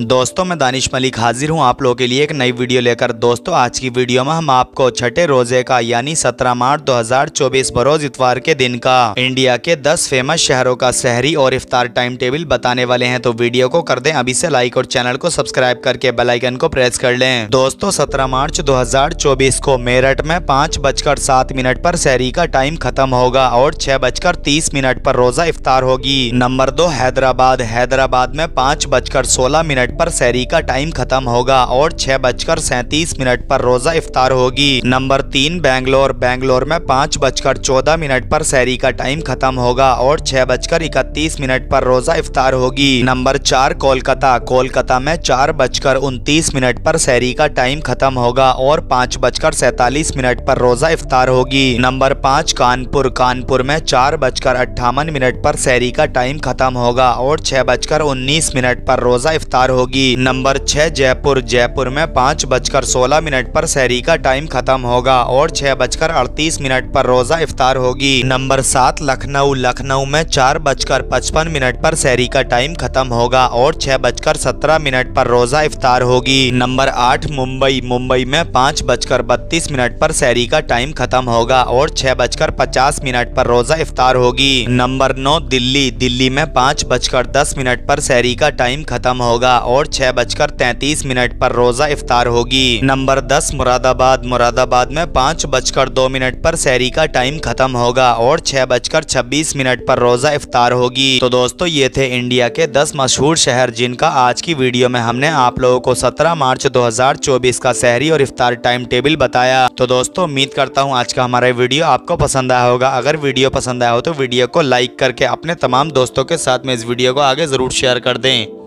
दोस्तों मैं दानिश मलिक हाजिर हूं आप लोगों के लिए एक नई वीडियो लेकर दोस्तों आज की वीडियो में हम आपको छठे रोजे का यानी 17 मार्च 2024 बरोज इतवार के दिन का इंडिया के 10 फेमस शहरों का शहरी और इफ्तार टाइम टेबल बताने वाले हैं तो वीडियो को कर दें अभी से लाइक और चैनल को सब्सक्राइब करके बेलाइकन को प्रेस कर ले दोस्तों सत्रह मार्च दो को मेरठ में पाँच बजकर सात मिनट आरोप शहरी का टाइम खत्म होगा और छह बजकर तीस मिनट आरोप रोजा इफ्तार होगी नंबर दो हैदराबाद हैदराबाद में पाँच बजकर सोलह मिनट मिनट पर सैरी का टाइम खत्म होगा और छह बजकर सैतीस मिनट पर रोजा इफ्तार होगी नंबर तीन बैंगलोर बैंगलोर में पाँच बजकर चौदह मिनट पर सैरी का टाइम खत्म होगा और छह बजकर इकतीस मिनट पर रोजा इफ्तार होगी नंबर चार कोलकाता कोलकाता में चार बजकर उनतीस मिनट पर सैरी का टाइम खत्म होगा और पाँच बजकर सैतालीस मिनट पर रोजा इफ्तार होगी नंबर पाँच कानपुर कानपुर में चार बजकर अट्ठावन मिनट पर सैरी का टाइम खत्म होगा और छह बजकर उन्नीस मिनट पर रोजा इफ्तार होगी नंबर छह जयपुर जयपुर में पाँच बजकर सोलह मिनट पर शहरी का टाइम खत्म होगा और छह बजकर अड़तीस मिनट पर रोजा इफ्तार होगी नंबर सात लखनऊ लखनऊ में चार बजकर पचपन मिनट पर शहरी का टाइम खत्म होगा और छह बजकर सत्रह मिनट पर रोजा इफ्तार होगी नंबर आठ मुंबई मुंबई में पाँच बजकर बत्तीस मिनट पर शहरी का टाइम खत्म होगा और छह बजकर पचास मिनट पर रोजा इफ्तार होगी नंबर नौ दिल्ली दिल्ली में पाँच बजकर दस मिनट पर शहरी का टाइम खत्म होगा और छह बजकर तैतीस मिनट पर रोजा इफ्तार होगी नंबर दस मुरादाबाद मुरादाबाद में पाँच बजकर दो मिनट पर सहरी का टाइम खत्म होगा और छह बजकर छब्बीस मिनट पर रोजा इफ्तार होगी तो दोस्तों ये थे इंडिया के दस मशहूर शहर जिनका आज की वीडियो में हमने आप लोगों को सत्रह मार्च दो का शहरी और इफ्तार टाइम टेबल बताया तो दोस्तों उम्मीद करता हूँ आज का हमारा वीडियो आपको पसंद आया होगा अगर वीडियो पसंद आया हो तो वीडियो को लाइक करके अपने तमाम दोस्तों के साथ में इस वीडियो को आगे जरूर शेयर कर दें